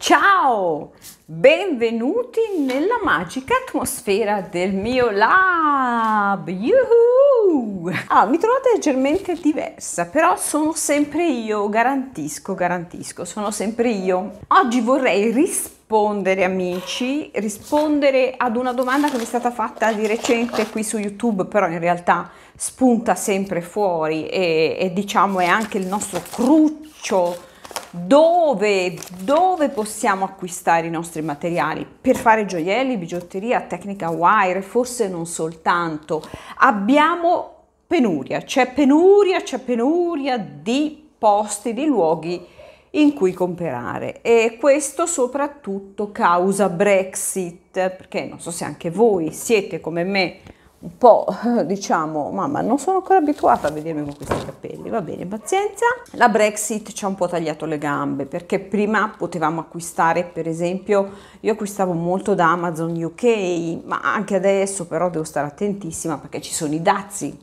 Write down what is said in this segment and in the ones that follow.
Ciao, benvenuti nella magica atmosfera del mio lab. Yuhu! Ah, mi trovate leggermente diversa, però sono sempre io, garantisco, garantisco, sono sempre io. Oggi vorrei rispondere, amici, rispondere ad una domanda che mi è stata fatta di recente qui su YouTube, però in realtà spunta sempre fuori e, e diciamo è anche il nostro cruccio dove, dove possiamo acquistare i nostri materiali per fare gioielli, bigiotteria, tecnica wire, forse non soltanto. Abbiamo penuria, c'è penuria, c'è penuria di posti, di luoghi in cui comprare e questo soprattutto causa Brexit, perché non so se anche voi siete come me un po' diciamo mamma non sono ancora abituata a vedermi con questi capelli va bene pazienza la Brexit ci ha un po' tagliato le gambe perché prima potevamo acquistare per esempio io acquistavo molto da Amazon UK ma anche adesso però devo stare attentissima perché ci sono i dazi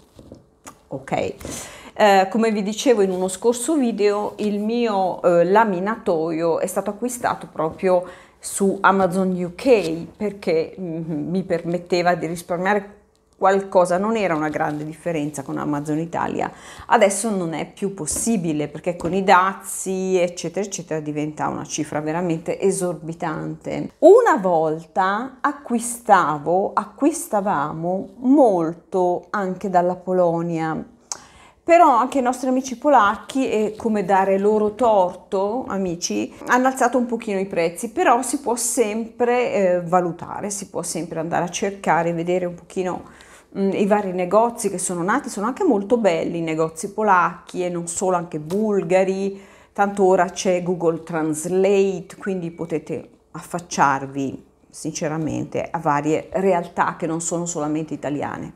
ok eh, come vi dicevo in uno scorso video il mio eh, laminatoio è stato acquistato proprio su Amazon UK perché mh, mm-hmm, mi permetteva di risparmiare qualcosa, non era una grande differenza con Amazon Italia, adesso non è più possibile perché con i dazi eccetera eccetera diventa una cifra veramente esorbitante. Una volta acquistavo, acquistavamo molto anche dalla Polonia, però anche i nostri amici polacchi e come dare loro torto amici hanno alzato un pochino i prezzi però si può sempre eh, valutare si può sempre andare a cercare vedere un pochino Mm, i vari negozi che sono nati sono anche molto belli, negozi polacchi e non solo, anche bulgari, tanto ora c'è Google Translate, quindi potete affacciarvi sinceramente a varie realtà che non sono solamente italiane.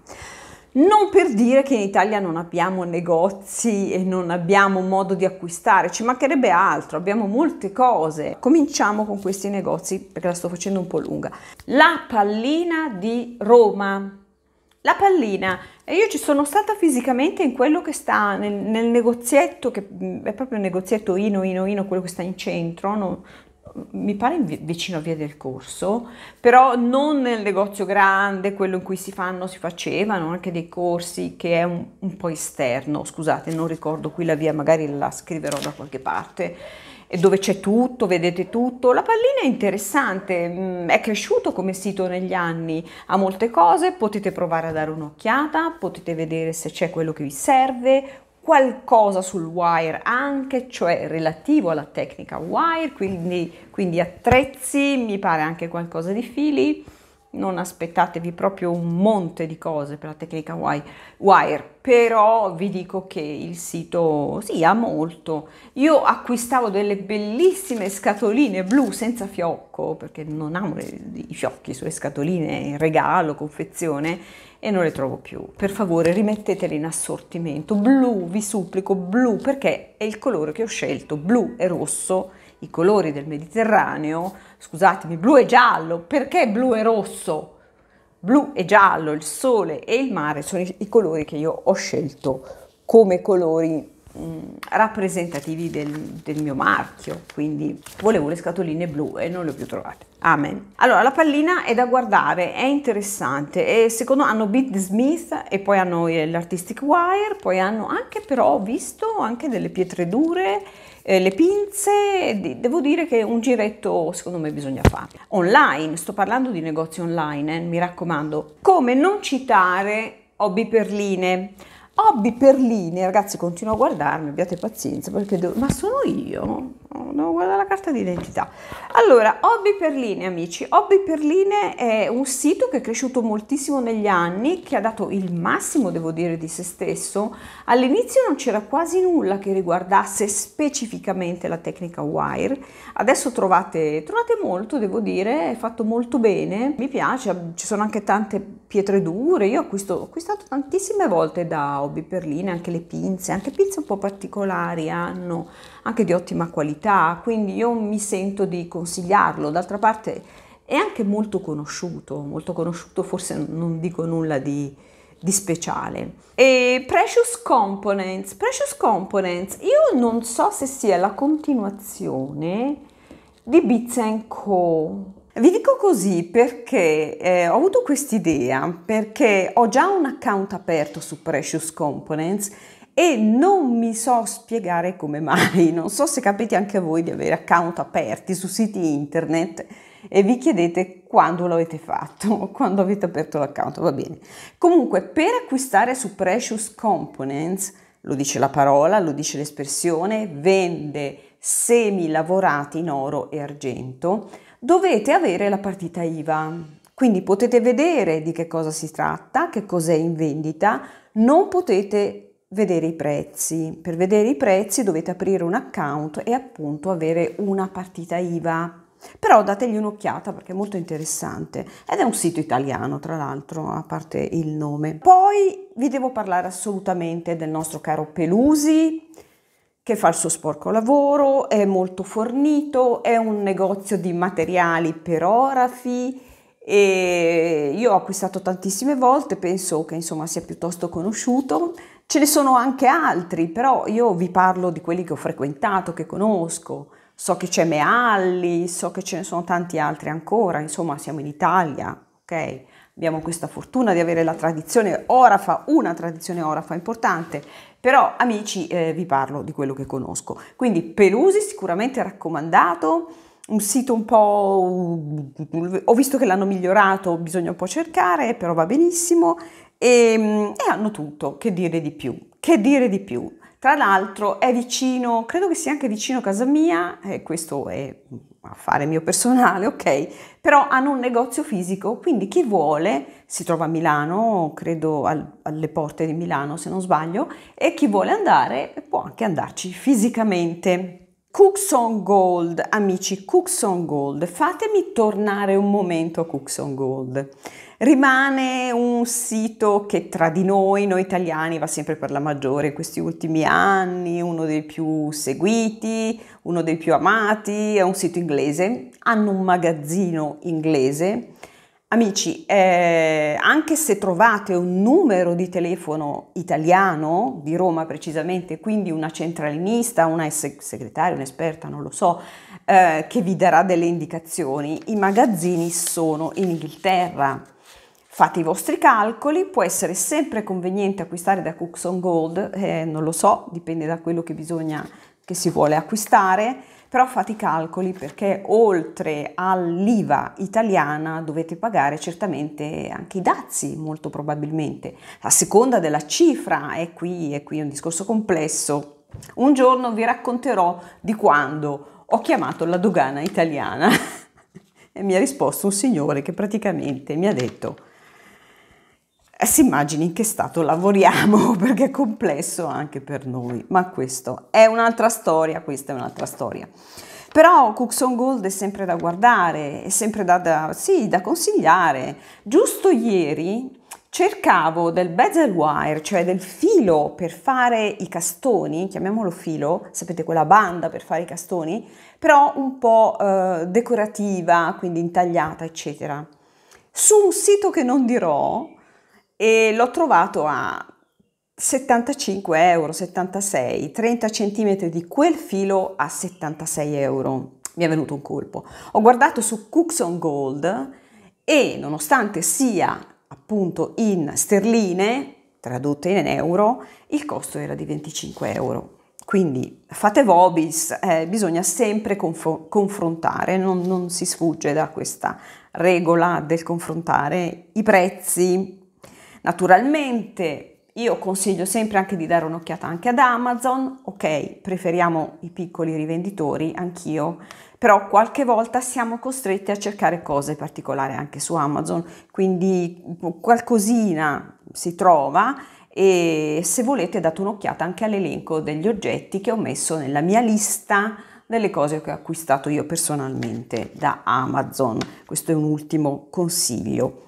Non per dire che in Italia non abbiamo negozi e non abbiamo modo di acquistare, ci mancherebbe altro, abbiamo molte cose. Cominciamo con questi negozi perché la sto facendo un po' lunga. La pallina di Roma la pallina e io ci sono stata fisicamente in quello che sta nel, nel negozietto che mm, è proprio un negozietto ino ino ino quello che sta in centro non, mm, mi pare vicino a via del corso però non nel negozio grande quello in cui si fanno si facevano anche dei corsi che è un, un po' esterno scusate non ricordo qui la via magari la scriverò da qualche parte dove c'è tutto, vedete tutto. La pallina è interessante, mm, è cresciuto come sito negli anni, ha molte cose, potete provare a dare un'occhiata, potete vedere se c'è quello che vi serve, qualcosa sul wire anche, cioè relativo alla tecnica wire, quindi, quindi attrezzi, mi pare anche qualcosa di fili non aspettatevi proprio un monte di cose per la tecnica wire, però vi dico che il sito si sì, ha molto. Io acquistavo delle bellissime scatoline blu senza fiocco, perché non amo i fiocchi sulle scatoline in regalo, confezione, e non le trovo più. Per favore rimettetele in assortimento. Blu, vi supplico, blu, perché è il colore che ho scelto, blu e rosso i colori del Mediterraneo, scusatemi, blu e giallo, perché blu e rosso? Blu e giallo, il sole e il mare sono i, i colori che io ho scelto come colori mm, rappresentativi del, del, mio marchio, quindi volevo le scatoline blu e non le ho più trovate. Amen. Allora, la pallina è da guardare, è interessante e secondo hanno Beat Smith e poi hanno eh, l'artistic wire, poi hanno anche però ho visto anche delle pietre dure eh, le pinze, devo dire che un giretto secondo me bisogna fare. Online, sto parlando di negozi online, eh, mi raccomando. Come non citare hobby perline? Hobby perline, ragazzi, continuo a guardarmi, abbiate pazienza perché devo... ma sono io? no, devo guardare la carta d'identità. Allora, Hobby Perline, amici. Hobby Perline è un sito che è cresciuto moltissimo negli anni, che ha dato il massimo, devo dire, di se stesso. All'inizio non c'era quasi nulla che riguardasse specificamente la tecnica wire. Adesso trovate, trovate molto, devo dire, è fatto molto bene. Mi piace, ci sono anche tante pietre dure. Io acquisto, ho acquistato tantissime volte da Hobby Perline, anche le pinze, anche pinze un po' particolari hanno, anche di ottima qualità quindi io mi sento di consigliarlo. D'altra parte è anche molto conosciuto, molto conosciuto, forse non dico nulla di, di speciale. E Precious Components, Precious Components, io non so se sia la continuazione di Bits Co. Vi dico così perché eh, ho avuto quest'idea, perché ho già un account aperto su Precious Components e non mi so spiegare come mai. Non so se capite anche voi di avere account aperti su siti internet e vi chiedete quando l'avete fatto, quando avete aperto l'account, va bene. Comunque, per acquistare su Precious Components, lo dice la parola, lo dice l'espressione, vende semi lavorati in oro e argento, dovete avere la partita IVA. Quindi potete vedere di che cosa si tratta, che cos'è in vendita, non potete vedere i prezzi. Per vedere i prezzi dovete aprire un account e appunto avere una partita IVA. Però dategli un'occhiata perché è molto interessante ed è un sito italiano tra l'altro, a parte il nome. Poi vi devo parlare assolutamente del nostro caro Pelusi che fa il suo sporco lavoro, è molto fornito, è un negozio di materiali per orafi, e io ho acquistato tantissime volte, penso che insomma sia piuttosto conosciuto Ce ne sono anche altri, però io vi parlo di quelli che ho frequentato, che conosco. So che c'è Mealli, so che ce ne sono tanti altri ancora, insomma siamo in Italia, ok? Abbiamo questa fortuna di avere la tradizione orafa, una tradizione orafa importante, però amici eh, vi parlo di quello che conosco. Quindi Pelusi sicuramente raccomandato, un sito un po'... Uh, ho visto che l'hanno migliorato, bisogna un po' cercare, però va benissimo e, ehm, e hanno tutto, che dire di più, che dire di più. Tra l'altro è vicino, credo che sia anche vicino a casa mia, eh, questo è affare mio personale, ok, però hanno un negozio fisico, quindi chi vuole si trova a Milano, credo al, alle porte di Milano se non sbaglio, e chi vuole andare può anche andarci fisicamente. Cooks on Gold, amici, Cooks on Gold, fatemi tornare un momento a Cooks on Gold. Rimane un sito che tra di noi, noi italiani, va sempre per la maggiore in questi ultimi anni, uno dei più seguiti, uno dei più amati, è un sito inglese, hanno un magazzino inglese Amici, eh, anche se trovate un numero di telefono italiano, di Roma precisamente, quindi una centralinista, una segretaria, un'esperta, non lo so, eh, che vi darà delle indicazioni, i magazzini sono in Inghilterra. Fate i vostri calcoli, può essere sempre conveniente acquistare da Cooks on Gold, eh, non lo so, dipende da quello che bisogna, che si vuole acquistare però fate i calcoli perché oltre all'IVA italiana dovete pagare certamente anche i dazi, molto probabilmente, a seconda della cifra, e qui, è qui un discorso complesso. Un giorno vi racconterò di quando ho chiamato la dogana italiana e mi ha risposto un signore che praticamente mi ha detto eh, si immagini in che stato lavoriamo perché è complesso anche per noi, ma questo è un'altra storia, questa è un'altra storia. Però Cooks on Gold è sempre da guardare, è sempre da, da, sì, da consigliare. Giusto ieri cercavo del bezel wire, cioè del filo per fare i castoni, chiamiamolo filo, sapete quella banda per fare i castoni, però un po' eh, decorativa, quindi intagliata, eccetera. Su un sito che non dirò, e l'ho trovato a 75 euro, 76, 30 centimetri di quel filo a 76 euro. Mi è venuto un colpo. Ho guardato su Cooks on Gold e nonostante sia appunto in sterline, tradotte in euro, il costo era di 25 euro. Quindi fate vobis, eh, bisogna sempre conf- confrontare, non, non si sfugge da questa regola del confrontare i prezzi Naturalmente io consiglio sempre anche di dare un'occhiata anche ad Amazon, ok, preferiamo i piccoli rivenditori, anch'io, però qualche volta siamo costretti a cercare cose particolari anche su Amazon, quindi qualcosina si trova e se volete date un'occhiata anche all'elenco degli oggetti che ho messo nella mia lista delle cose che ho acquistato io personalmente da Amazon. Questo è un ultimo consiglio.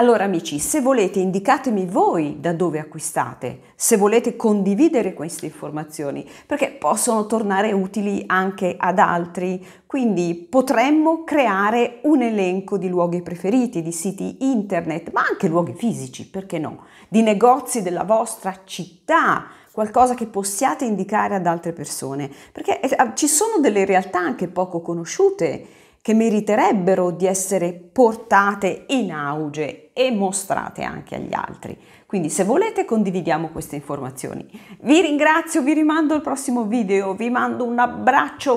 Allora amici, se volete indicatemi voi da dove acquistate, se volete condividere queste informazioni, perché possono tornare utili anche ad altri, quindi potremmo creare un elenco di luoghi preferiti, di siti internet, ma anche luoghi fisici, perché no? Di negozi della vostra città, qualcosa che possiate indicare ad altre persone, perché eh, ci sono delle realtà anche poco conosciute che meriterebbero di essere portate in auge e mostrate anche agli altri. Quindi se volete condividiamo queste informazioni. Vi ringrazio, vi rimando al prossimo video, vi mando un abbraccio.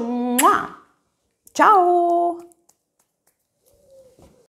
Ciao!